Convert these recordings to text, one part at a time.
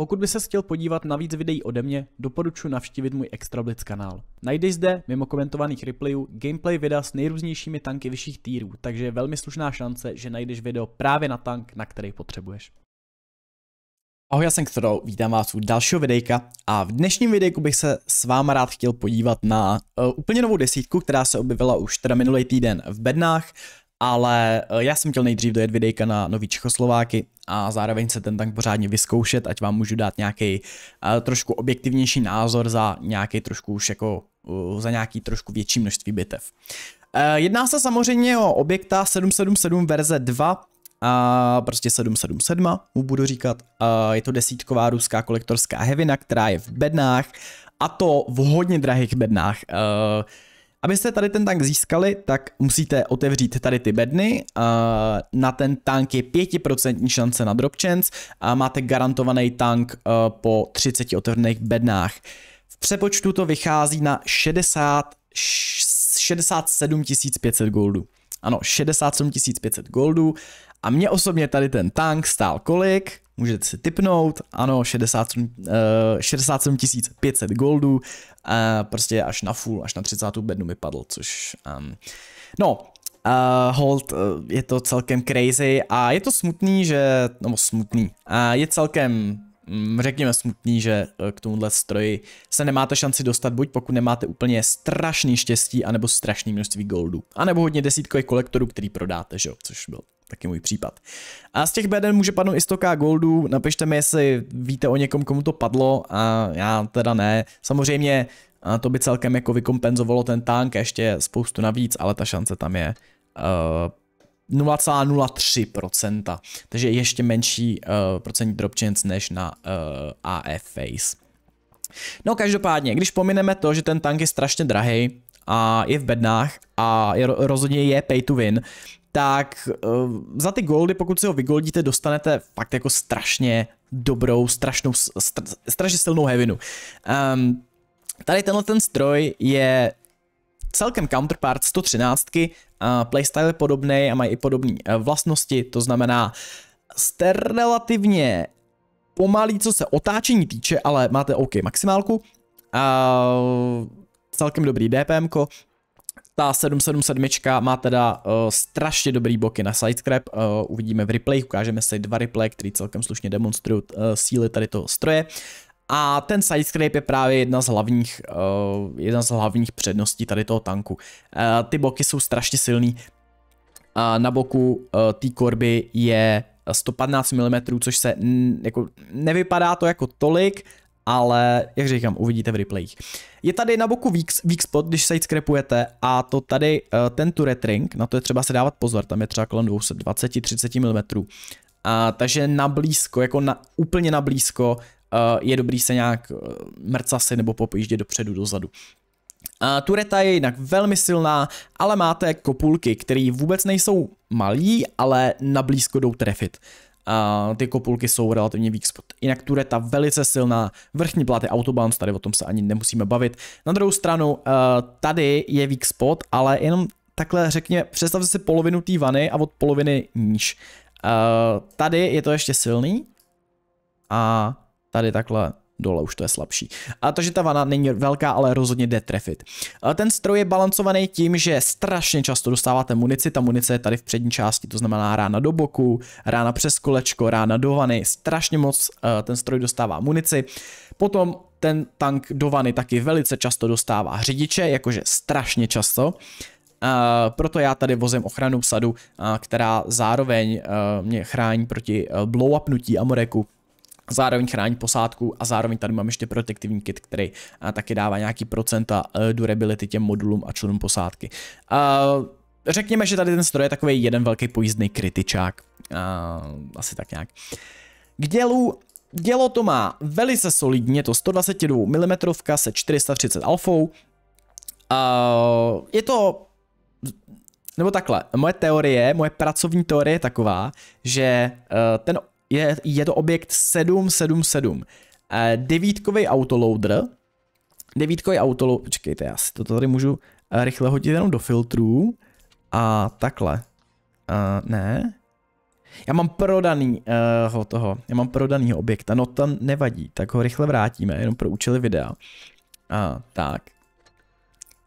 Pokud by se chtěl podívat na víc videí ode mě, doporučuji navštívit můj Extrablitz kanál. Najdeš zde, mimo komentovaných replayů, gameplay videa s nejrůznějšími tanky vyšších týrů, takže je velmi slušná šance, že najdeš video právě na tank, na který potřebuješ. Ahoj, já jsem Kterou, vítám vás u dalšího videjka a v dnešním videjku bych se s váma rád chtěl podívat na uh, úplně novou desítku, která se objevila už teda minulý týden v bednách ale eh, já jsem chtěl nejdřív dojet videjka na Nový Čechoslováky a zároveň se ten tank pořádně vyzkoušet, ať vám můžu dát nějaký eh, trošku objektivnější názor za nějaký trošku už jako eh, za nějaký trošku větší množství bitev. jedná se samozřejmě o objekta 777 verze 2, a prostě 777 mu budu říkat. A je to desítková ruská kolektorská hevina, která je v bednách a to v hodně drahých bednách. Uh, Abyste tady ten tank získali, tak musíte otevřít tady ty bedny. Na ten tank je 5% šance na drop chance a máte garantovaný tank e, po 30 otevřených bednách. V přepočtu to vychází na 60, 67 500 goldů. Ano, 67 500 goldů. A mě osobně tady ten tank stál kolik? můžete si typnout, ano, 67, uh, 67 500 goldů, a prostě až na full, až na 30. bednu mi padl, což... Um, no, Uh, hold, uh, je to celkem crazy a je to smutný, že, no, smutný, uh, je celkem mm, řekněme smutný, že eh, k tomuhle stroji se nemáte šanci dostat, buď pokud nemáte úplně strašný štěstí, anebo strašný množství goldů. A nebo hodně desítkových kolektorů, který prodáte, že jo, což byl taky můj případ. A z těch beden může padnout i stoká goldů, napište mi, jestli víte o někom, komu to padlo a já teda ne. Samozřejmě a to by celkem jako vykompenzovalo ten tank ještě spoustu navíc, ale ta šance tam je uh, eh, 0,03%, takže ještě menší uh, eh, procentní drop chance než na uh, eh, AF face. No každopádně, když pomineme to, že ten tank je strašně drahý, a je v bednách a je, rozhodně je pay to win, tak eh, za ty goldy, pokud si ho vygoldíte, dostanete fakt jako strašně dobrou, strašnou, str, strašně silnou hevinu. Um, tady tenhle ten stroj je celkem counterpart 113, uh, eh, playstyle je podobný a mají i podobné uh, vlastnosti, to znamená jste relativně pomalý, co se otáčení týče, ale máte OK maximálku. Uh, celkem dobrý DPM ko ta 777 má teda uh, strašně dobrý boky na sidecrap, uh, eh, uvidíme v replay, ukážeme si dva replay, který celkem slušně demonstrují uh, síly tady toho stroje. A ten sidescrape je právě jedna z hlavních, uh, jedna z hlavních předností tady toho tanku. Uh, ty boky jsou strašně silný, uh, na boku uh, té korby je 115 mm, což se jako nevypadá to jako tolik, ale jak říkám, uvidíte v replayích. Je tady na boku weak, weak spot, když se skrepujete a to tady eh, ten turret ring, na to je třeba se dávat pozor, tam je třeba kolem 220-30 mm. A, takže na blízko, jako na, úplně na blízko eh, je dobrý se nějak eh, mrcasit nebo popojíždět dopředu, dozadu. A tureta je jinak velmi silná, ale máte kopulky, které vůbec nejsou malí, ale na blízko jdou trefit a ty kopulky jsou relativně weak spot. Jinak Tureta velice silná, vrchní platy autobounce, tady o tom se ani nemusíme bavit. Na druhou stranu, eh, tady je weak spot, ale jenom takhle řekněme, představte si polovinu té vany a od poloviny níž. Eh, tady je to ještě silný a tady takhle dole už to je slabší. A takže ta vana není velká, ale rozhodně jde trefit. A ten stroj je balancovaný tím, že strašně často dostáváte munici, ta munice je tady v přední části, to znamená rána do boku, rána přes kolečko, rána do vany, strašně moc eh, ten stroj dostává munici. Potom ten tank do vany taky velice často dostává řidiče, jakože strašně často. Uh, proto já tady vozím ochranu sadu, uh, která zároveň uh, mě chrání proti blow-upnutí Amoreku zároveň chrání posádku a zároveň tady mám ještě protektivní kit, který a, taky dává nějaký procenta e, durability těm modulům a členům posádky. A, řekněme, že tady ten stroj je takový jeden velký pojízdný kritičák. A, asi tak nějak. K dělu Dělo to má velice solidně, to 122 mm se 430 alfou. Uh, je to, nebo takhle, moje teorie, moje pracovní teorie je taková, že uh, ten je, je to objekt 777. Uh, devítkový autoloader, devítkový autoloader, počkejte, já si to tady můžu eh, rychle hodit jenom do filtrů a takhle. Uh, ne. Já mám prodaný uh, ho, toho, já mám prodanýho objekta, no tam nevadí, tak ho rychle vrátíme, jenom pro účely videa. Uh, tak.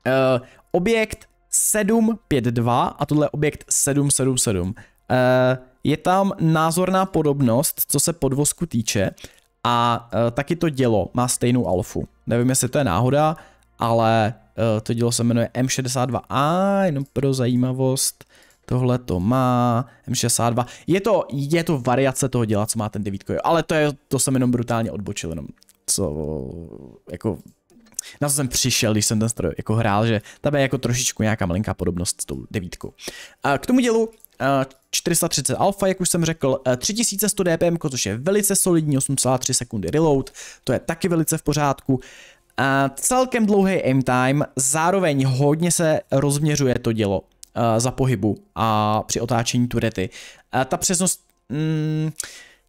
Uh, objekt 752 a tohle je objekt 777. Eh, je tam názorná podobnost, co se podvozku týče a eh, taky to dělo má stejnou alfu. Nevím, jestli to je náhoda, ale eh, to dělo se jmenuje M62A, jenom pro zajímavost. Tohle to má M62. Je to, je to variace toho děla, co má ten devítko, jo. ale to, je, to jsem jenom brutálně odbočil, jenom co, jako, na co jsem přišel, když jsem ten stroj jako hrál, že tam je jako trošičku nějaká malinká podobnost s tou devítkou. A k tomu dělu 430 eh, alfa, jak už jsem řekl, 3100 eh, dpm, což je velice solidní, 8,3 sekundy reload, to je taky velice v pořádku. A eh, celkem dlouhý aim time, zároveň hodně se rozměřuje to dělo za pohybu a při otáčení turety. A ta přesnost... Mm,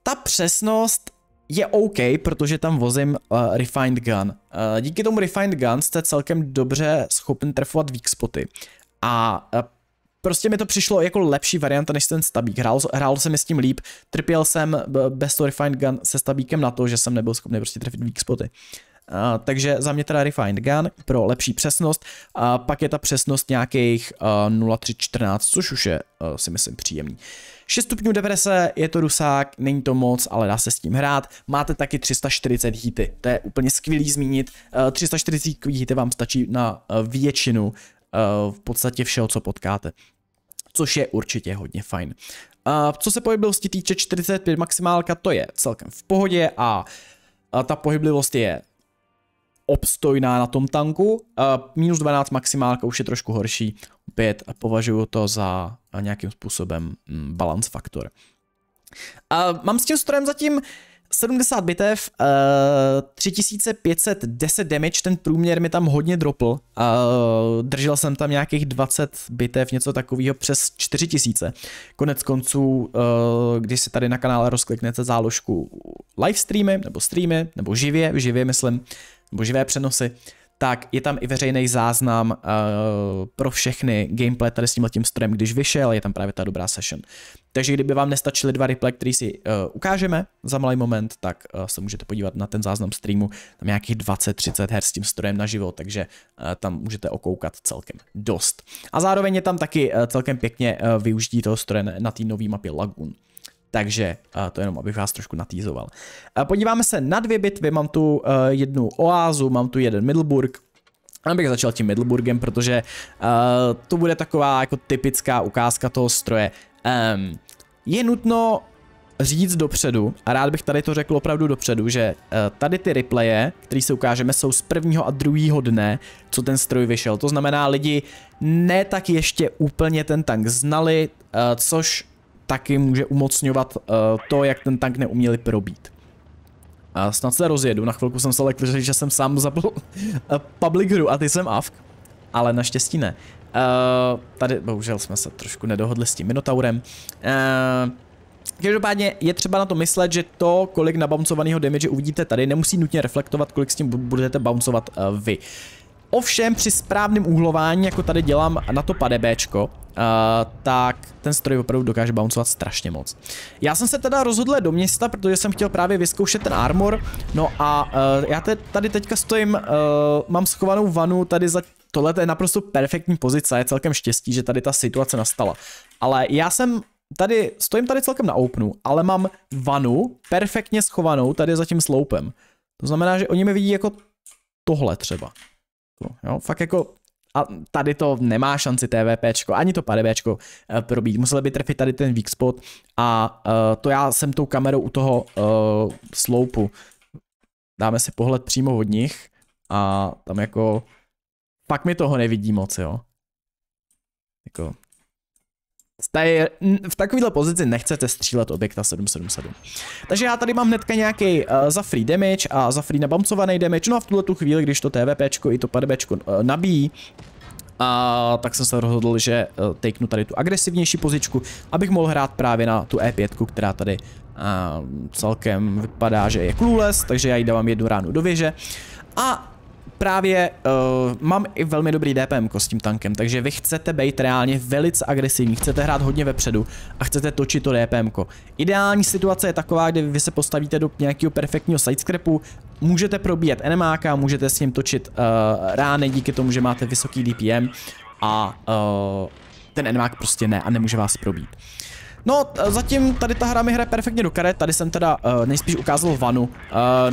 ta přesnost je OK, protože tam vozím uh, Refined Gun. Uh, díky tomu Refined Gun jste celkem dobře schopen trefovat weak spoty. A uh, Prostě mi to přišlo jako lepší varianta než ten stabík. Hrál, hrál se mi s tím líp, trpěl jsem bez toho Refined Gun se stabíkem na to, že jsem nebyl schopný prostě trefit weak spoty. Uh, takže za mě teda Refined Gun pro lepší přesnost a pak je ta přesnost nějakých uh, 0314, což už je uh, si myslím příjemný. 6 stupňů deprese, je to rusák, není to moc, ale dá se s tím hrát. Máte taky 340 hity, to je úplně skvělý zmínit. Uh, 340 hity vám stačí na uh, většinu uh, v podstatě všeho, co potkáte což je určitě hodně fajn. A co se pohyblivosti týče 45 maximálka, to je celkem v pohodě a ta pohyblivost je obstojná na tom tanku. A minus 12 maximálka už je trošku horší, opět považuji to za nějakým způsobem mm, balance faktor. A mám s tím strojem zatím 70 bitev, uh, eh, 3510 damage, ten průměr mi tam hodně dropl. Uh, držel jsem tam nějakých 20 bitev, něco takového přes 4000. Konec konců, uh, když si tady na kanále rozkliknete záložku streamy, nebo streamy, nebo živě, živě myslím, nebo živé přenosy, tak je tam i veřejný záznam uh, pro všechny gameplay tady s tím strojem, když vyšel, je tam právě ta dobrá session. Takže kdyby vám nestačily dva replay, který si uh, ukážeme za malý moment, tak uh, se můžete podívat na ten záznam streamu, tam nějakých 20-30 her s tím strojem naživo, takže uh, tam můžete okoukat celkem dost. A zároveň je tam taky uh, celkem pěkně uh, využití toho stroje na té nové mapě Lagoon. Takže to jenom, abych vás trošku natýzoval. Podíváme se na dvě bitvy, mám tu eh, jednu oázu, mám tu jeden Middleburg, já bych začal tím Middleburgem, protože uh, to bude taková jako typická ukázka toho stroje. Um, je nutno říct dopředu, a rád bych tady to řekl opravdu dopředu, že uh, tady ty replaye, které se ukážeme, jsou z prvního a druhého dne, co ten stroj vyšel. To znamená, lidi ne tak ještě úplně ten tank znali, uh, což taky může umocňovat eh, to, jak ten tank neuměli probít. A snad se rozjedu, na chvilku jsem se lekl, že jsem sám zapl eh, public hru a ty jsem avk, ale naštěstí ne. Uh, tady bohužel jsme se trošku nedohodli s tím Minotaurem. Uh, Každopádně je třeba na to myslet, že to, kolik nabouncovaného damage uvidíte tady, nemusí nutně reflektovat, kolik s tím budete bouncovat uh, vy. Ovšem při správném úhlování, jako tady dělám na to padebéčko, Uh, tak ten stroj opravdu dokáže bouncovat strašně moc. Já jsem se teda rozhodl do města, protože jsem chtěl právě vyzkoušet ten armor, no a uh, já te, tady teďka stojím, uh, mám schovanou vanu tady za tohle je naprosto perfektní pozice, je celkem štěstí, že tady ta situace nastala. Ale já jsem tady, stojím tady celkem na openu, ale mám vanu perfektně schovanou tady za tím sloupem. To znamená, že oni mi vidí jako tohle třeba. Jako, jo, fakt jako a tady to nemá šanci TVPčko, ani to PDBčko eh, probít. Museli by trefit tady ten weak spot a uh, to já jsem tou kamerou u toho uh, sloupu. Dáme si pohled přímo od nich a tam jako pak mi toho nevidí moc, jo. Jako, tady, v takovéhle pozici nechcete střílet objekta 777. Takže já tady mám hnedka nějaký uh, za free damage a za free nabamcovaný damage, no a v tuhle tu chvíli, když to TVPčko i to PDBčko uh, eh, nabíjí, a tak jsem se rozhodl, že uh, eh, takenu tady tu agresivnější pozičku, abych mohl hrát právě na tu E5, která tady uh, celkem vypadá, že je clueless, takže já jí dávám jednu ránu do věže. A právě uh, mám i velmi dobrý DPM s tím tankem, takže vy chcete být reálně velice agresivní, chcete hrát hodně vepředu a chcete točit to DPM. -ko. Ideální situace je taková, kdy vy se postavíte do nějakého perfektního sidescrapu, můžete probíjet enemáka, můžete s ním točit uh, rány díky tomu, že máte vysoký DPM a uh, ten enemák prostě ne a nemůže vás probít. Uh, No, zatím tady ta hra mi hraje perfektně do karet, tady jsem teda uh, nejspíš ukázal vanu. Uh,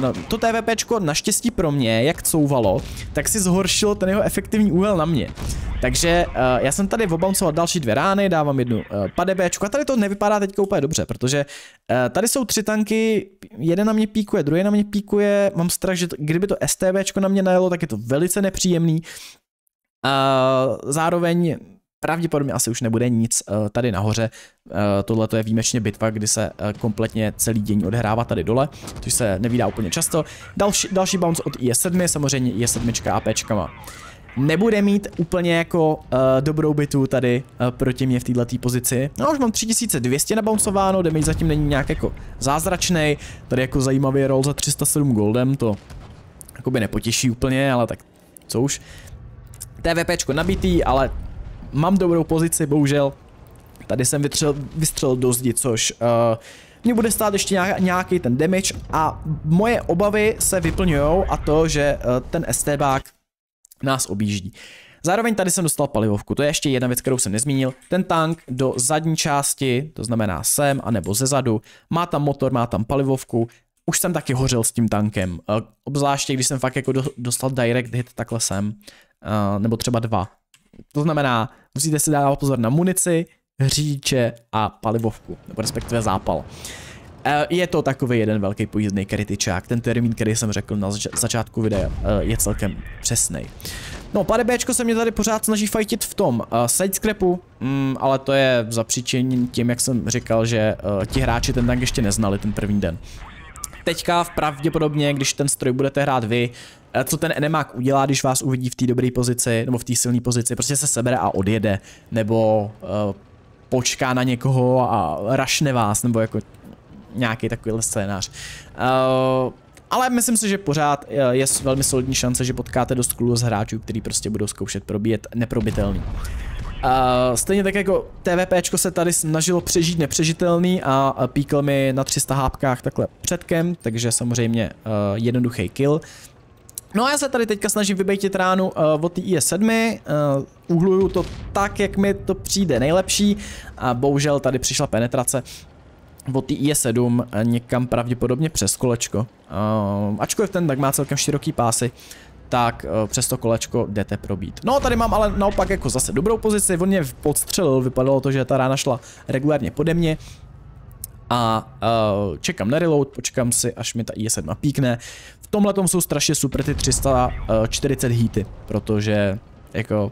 no, to TVPčko naštěstí pro mě, jak couvalo, tak si zhoršilo ten jeho efektivní úhel na mě. Takže uh, já jsem tady obouncoval další dvě rány, dávám jednu uh, padebéčku a tady to nevypadá teď úplně dobře, protože uh, tady jsou tři tanky, jeden na mě píkuje, druhý na mě píkuje, mám strach, že to, kdyby to STBčko na mě najelo, tak je to velice nepříjemný. Uh, zároveň Pravděpodobně asi už nebude nic eh, tady nahoře. Eh, tohle je výjimečně bitva, kdy se eh, kompletně celý dění odhrává tady dole, což se nevídá úplně často. Další, další bounce od IE7, samozřejmě IE7 APčkama nebude mít úplně jako uh, dobrou bitu tady uh, proti mě v této pozici. No už mám 3200 nabouncováno, damage zatím není nějak jako zázračný. Tady jako zajímavý roll za 307 goldem, to jako by nepotěší úplně, ale tak co už. TVPčko nabitý, ale Mám dobrou pozici, bohužel. Tady jsem vytřel, vystřelil do zdi, což... Uh, mě bude stát ještě nějaký ten damage a moje obavy se vyplňují a to, že uh, ten STBák nás objíždí. Zároveň tady jsem dostal palivovku, to je ještě jedna věc, kterou jsem nezmínil. Ten tank do zadní části, to znamená sem a nebo ze zadu, má tam motor, má tam palivovku, už jsem taky hořel s tím tankem, eh, obzvláště když jsem fakt jako dostal direct hit takhle sem, nebo třeba dva, to znamená, musíte si dávat pozor na munici, hříče a palivovku, nebo respektive zápal. E, je to takový jeden velký pojízdný kritičák. Ten termín, který jsem řekl na zač začátku videa, e, je celkem přesný. No, pane Bčko se mě tady pořád snaží fajtit v tom uh, sidescrapu, mm, ale to je zapříčeněn tím, jak jsem říkal, že uh, ti hráči ten tank ještě neznali ten první den teďka v pravděpodobně, když ten stroj budete hrát vy, eh, co ten enemák udělá, když vás uvidí v té dobré pozici, nebo v té silné pozici, prostě se sebere a odjede, nebo uh, počká na někoho a rašne vás, nebo jako nějaký takovýhle scénář. Uh, ale myslím si, že pořád je velmi solidní šance, že potkáte dost z hráčů, který prostě budou zkoušet probíjet neprobitelný stejně tak jako TVPčko se tady snažilo přežít nepřežitelný a píkl mi na 300 hápkách takhle předkem, takže samozřejmě uh, eh, jednoduchý kill. No a já se tady teďka snažím vybejtit ránu uh, od té 7 uh, eh, uhluju to tak, jak mi to přijde nejlepší a bohužel tady přišla penetrace od té IS-7 někam pravděpodobně přes kolečko. Uh, ačkoliv ten tak má celkem široký pásy, tak eh, přes to kolečko jdete probít. No tady mám ale naopak jako zase dobrou pozici, on mě podstřelil, vypadalo to, že ta rána šla regulárně pode mě, a uh, čekám na reload, počkám si, až mi ta i7 píkne. V tomhle tom jsou strašně super ty 340 eh, hity, protože jako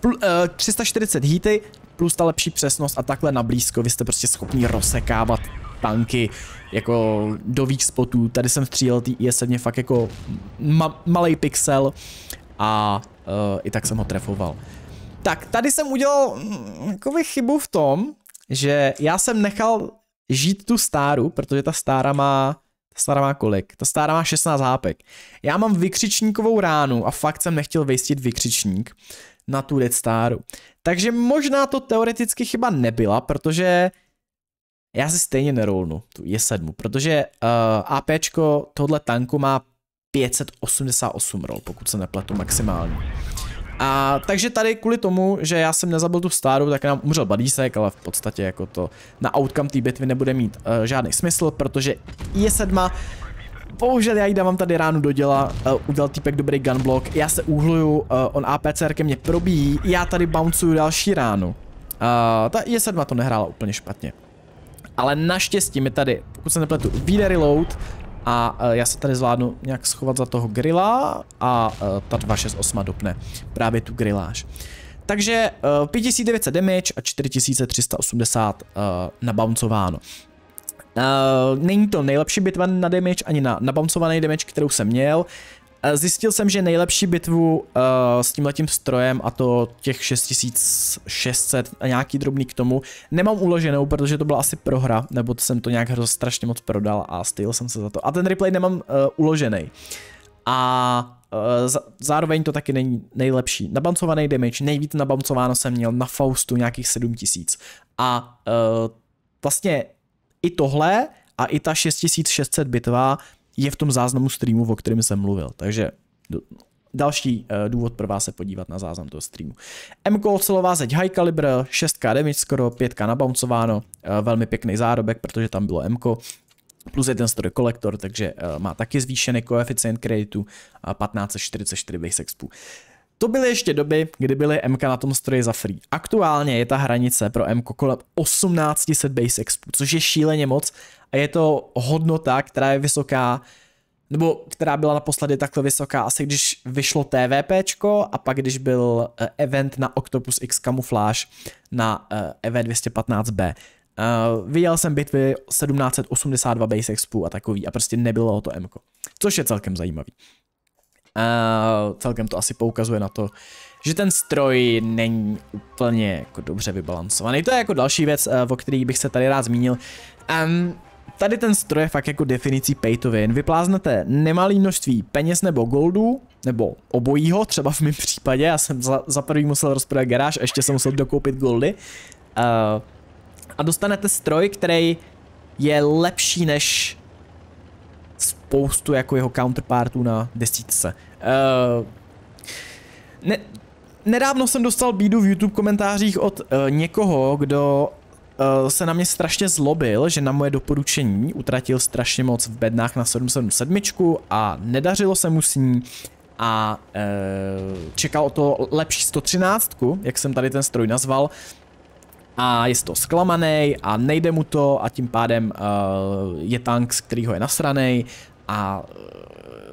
pl, uh, 340 hity plus ta lepší přesnost a takhle na blízko vy jste prostě schopni rozsekávat tanky, jako do spotů. Tady jsem střílel ty IS-7 fakt jako ma malý pixel a uh, i tak jsem ho trefoval. Tak, tady jsem udělal takový hm, chybu v tom, že já jsem nechal žít tu stáru, protože ta stára má ta má kolik? Ta stára má 16 hápek. Já mám vykřičníkovou ránu a fakt jsem nechtěl vejstit vykřičník na tu Dead Staru. Takže možná to teoreticky chyba nebyla, protože já si stejně nerolnu tu J7, protože uh, eh, APčko tohle tanku má 588 rol, pokud se nepletu maximálně. A takže tady kvůli tomu, že já jsem nezabil tu stáru, tak nám umřel badísek, ale v podstatě jako to na outcome té bitvy nebude mít uh, žádný smysl, protože je 7 Bohužel já jí dávám tady ránu do děla, uh, udělal týpek dobrý gunblock, já se uhluju, uh, on APCR ke mně probíjí, já tady bouncuju další ránu. Uh, ta je 7 to nehrála úplně špatně. Ale naštěstí mi tady, pokud se nepletu, vyjde reload a e, já se tady zvládnu nějak schovat za toho grilla a e, ta 268 dopne právě tu grilláž. Takže 5900 e, damage a 4380 nabouncováno. Uh, není to nejlepší bitva na damage, ani na nabouncovaný damage, kterou jsem měl. Eh, zjistil jsem, že nejlepší bitvu uh, s tímhletím strojem a to těch 6600 a nějaký drobný k tomu nemám uloženou, protože to byla asi prohra, nebo jsem to nějak strašně moc prodal a styl jsem se za to. A ten replay nemám uh, eh, uložený. A zároveň to taky není nejlepší. Nabancovaný damage, nejvíc nabancováno jsem měl na Faustu nějakých 7000. A uh, vlastně i tohle a i ta 6600 bitva je v tom záznamu streamu, o kterém jsem mluvil. Takže další eh, důvod pro vás se podívat na záznam toho streamu. MK ocelová zeď high caliber, 6k damage skoro, 5k nabouncováno, eh, velmi pěkný zárobek, protože tam bylo MK, plus jeden story kolektor, takže eh, má taky zvýšený koeficient kreditu a 1544 base expu. To byly ještě doby, kdy byly MK na tom stroji za free. Aktuálně je ta hranice pro MK kolem 1800 base expů, což je šíleně moc a je to hodnota, která je vysoká, nebo která byla naposledy takhle vysoká, asi když vyšlo TVPčko a pak když byl eh, event na Octopus X Camouflage na EV215B. Eh, e uh, eh, viděl jsem bitvy 1782 base expů a takový a prostě nebylo to MK. Což je celkem zajímavý. A celkem to asi poukazuje na to, že ten stroj není úplně jako dobře vybalancovaný. To je jako další věc, eh, o který bych se tady rád zmínil. Um, tady ten stroj je fakt jako definicí win. Vypláznete nemalý množství peněz nebo goldů, nebo obojího, třeba v mém případě, já jsem za, za prvý musel rozprodat garáž, ještě jsem musel dokoupit goldy. Uh, a dostanete stroj, který je lepší než spoustu jako jeho counterpartů na desítce. Uh, ne, nedávno jsem dostal bídu v YouTube komentářích od uh, někoho, kdo uh, se na mě strašně zlobil, že na moje doporučení utratil strašně moc v bednách na 777 a nedařilo se mu s ní a uh, čekal o to lepší 113, jak jsem tady ten stroj nazval, a je to zklamaný a nejde mu to a tím pádem uh, je tank, z kterého je nasraný. a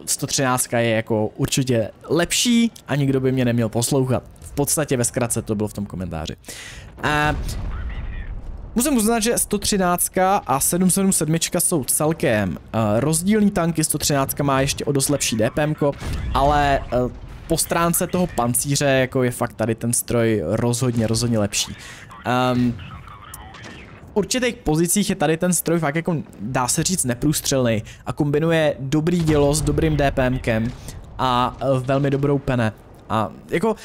113 eh, je jako určitě lepší a nikdo by mě neměl poslouchat. V podstatě ve zkratce to bylo v tom komentáři. Uh, Musím uznat, že 113 a 777 jsou celkem uh, rozdílní tanky, 113 má ještě o dost lepší DPM, ale uh, po stránce toho pancíře jako je fakt tady ten stroj rozhodně, rozhodně lepší. Um, v určitých pozicích je tady ten stroj fakt jako dá se říct neprůstřelný a kombinuje dobrý dělo s dobrým DPMkem a e, velmi dobrou pene. A jako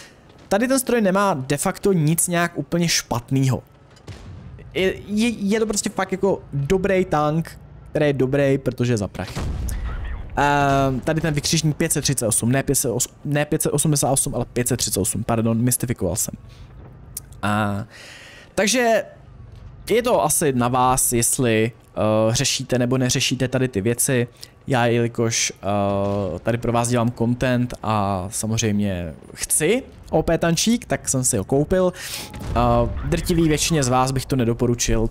tady ten stroj nemá de facto nic nějak úplně špatného. Je, je, je to prostě fakt jako dobrý tank, který je dobrý, protože je za prach. Uh, tady ten vykřižní 538, ne, 508, ne 588, ale 538, pardon, mystifikoval jsem. A uh, takže je to asi na vás, jestli uh, řešíte nebo neřešíte tady ty věci. Já, jelikož uh, tady pro vás dělám content a samozřejmě chci OP tančík, tak jsem si ho koupil. Uh, drtivý většině z vás bych to nedoporučil,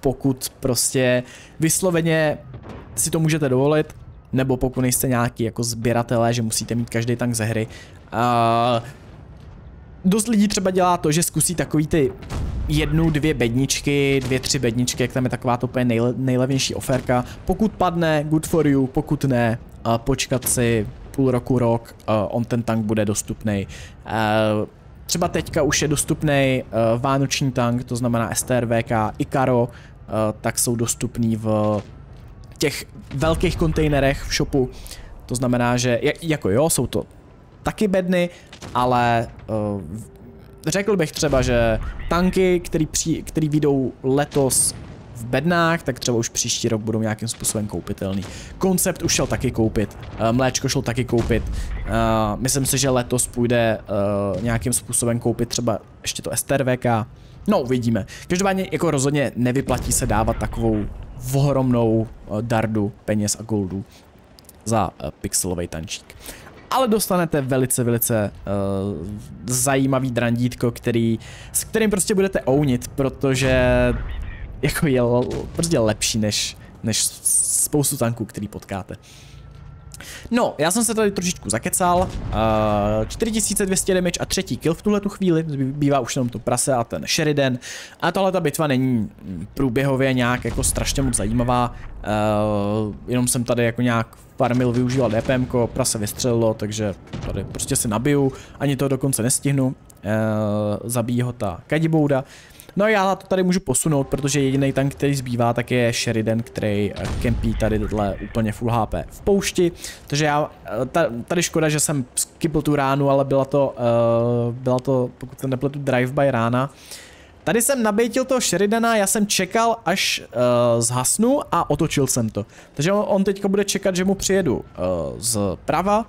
pokud prostě vysloveně si to můžete dovolit, nebo pokud nejste nějaký jako sběratelé, že musíte mít každý tank ze hry. Uh, dost lidí třeba dělá to, že zkusí takový ty jednu, dvě bedničky, dvě, tři bedničky, jak tam je taková to úplně nejle, nejlevnější oferka. Pokud padne, good for you, pokud ne, uh, počkat si půl roku, rok, uh, on ten tank bude dostupný. Uh, třeba teďka už je dostupný uh, vánoční tank, to znamená STRVK, Ikaro, uh, tak jsou dostupný v těch velkých kontejnerech v shopu. To znamená, že jako jo, jsou to taky bedny, ale uh, řekl bych třeba, že tanky, který, při, který vyjdou letos v bednách, tak třeba už příští rok budou nějakým způsobem koupitelný. Koncept už šel taky koupit, eh, mléčko šel taky koupit. Eh, myslím si, že letos půjde eh, nějakým způsobem koupit třeba ještě to STRVK. No, uvidíme. Každopádně jako rozhodně nevyplatí se dávat takovou ohromnou dardu peněz a goldů za pixelový tančík ale dostanete velice, velice uh, zajímavý drandítko, který, s kterým prostě budete ounit, protože jako je prostě lepší než, než spoustu tanků, který potkáte. No, já jsem se tady trošičku zakecal, uh, eh, 4200 damage a třetí kill v tuhle tu chvíli, bývá už jenom to prase a ten Sheridan a tahle ta bitva není průběhově nějak jako strašně moc zajímavá, uh, jenom jsem tady jako nějak pár mil využíval DPM, prase vystřelilo, takže tady prostě si nabiju, ani to dokonce nestihnu, eee, eh, zabíjí ho ta kadibouda. No a já to tady můžu posunout, protože jediný tank, který zbývá, tak je Sheridan, který eh, kempí tady tohle úplně full HP v poušti. Takže já, eh, tady škoda, že jsem skipl tu ránu, ale byla to, byla to pokud se nepletu, drive by rána. Tady jsem nabejtil toho Sheridana, já jsem čekal, až uh, zhasnu a otočil jsem to. Takže on, on teďka bude čekat, že mu přijedu uh, eh, zprava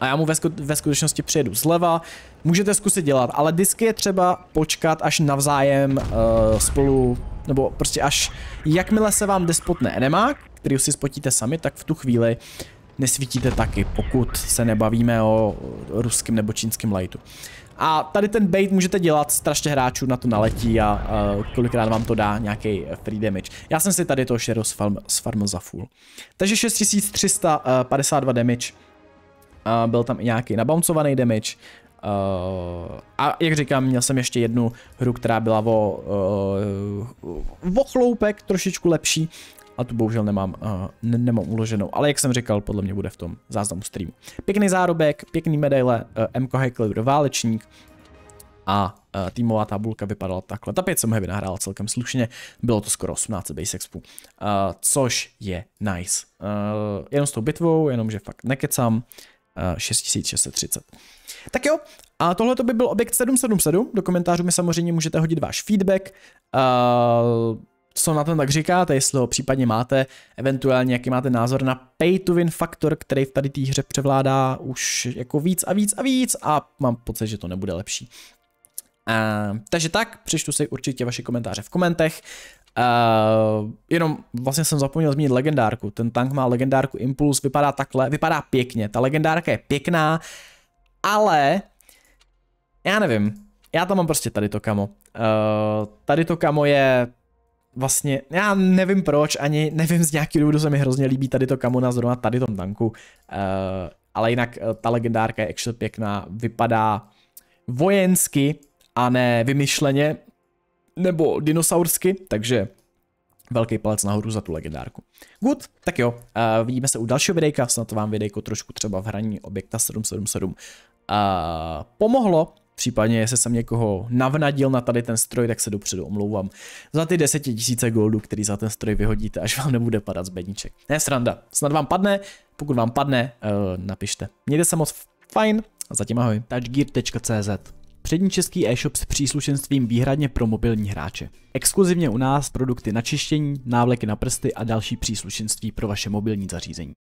a já mu ve, sku ve skutečnosti přijedu zleva. Můžete zkusit dělat, ale disky je třeba počkat až navzájem uh, spolu, nebo prostě až jakmile se vám despotne enemák, který si spotíte sami, tak v tu chvíli nesvítíte taky, pokud se nebavíme o ruském nebo čínském lightu. A tady ten bait můžete dělat, strašně hráčů na to naletí a uh, kolikrát vám to dá nějaký free damage. Já jsem si tady to ještě sfarm, sfarmil za full. Takže 6352 damage. Uh, byl tam i nějaký nabouncovaný damage. Uh, a jak říkám, měl jsem ještě jednu hru, která byla o uh, vochloupek trošičku lepší, a tu bohužel nemám, uh, ne- nemám uloženou, ale jak jsem říkal, podle mě bude v tom záznamu streamu. Pěkný zárobek, pěkný medaile, uh, eh, MK Heckler, válečník, a eh, týmová tabulka vypadala takhle. Ta 5 jsem heavy nahrál celkem slušně, bylo to skoro 18 base uh, což je nice. Jenom s tou bitvou, že fakt nekecám, 6630. Tak jo, a tohle to by byl objekt 777, do komentářů mi samozřejmě můžete hodit váš feedback co na ten tak říkáte, jestli ho případně máte, eventuálně jaký máte názor na pay to win faktor, který v tady té hře převládá už jako víc a víc a víc a mám pocit, že to nebude lepší. Uh, takže tak, přečtu si určitě vaše komentáře v komentech. Uh, jenom vlastně jsem zapomněl zmínit legendárku. Ten tank má legendárku Impuls, vypadá takhle, vypadá pěkně. Ta legendárka je pěkná, ale já nevím, já tam mám prostě tady to kamo. Uh, tady to kamo je vlastně, já nevím proč, ani nevím z nějakého důvodu se mi hrozně líbí tady to Kamona zrovna tady tom tanku. Uh, ale jinak uh, ta legendárka je extra pěkná, vypadá vojensky a ne vymyšleně nebo dinosaursky, takže velký palec nahoru za tu legendárku. Good, tak jo, uh, vidíme se u dalšího videjka, snad vám videjko trošku třeba v hraní objekta 777 uh, pomohlo, Případně, jestli jsem někoho navnadil na tady ten stroj, tak se dopředu omlouvám za ty tisíce goldů, který za ten stroj vyhodíte, až vám nebude padat z bedníček. Ne, sranda, snad vám padne, pokud vám padne, eh, napište. Mějte se moc fajn a zatím ahoj. Touchgear.cz Přední český e-shop s příslušenstvím výhradně pro mobilní hráče. Exkluzivně u nás produkty na čištění, návleky na prsty a další příslušenství pro vaše mobilní zařízení.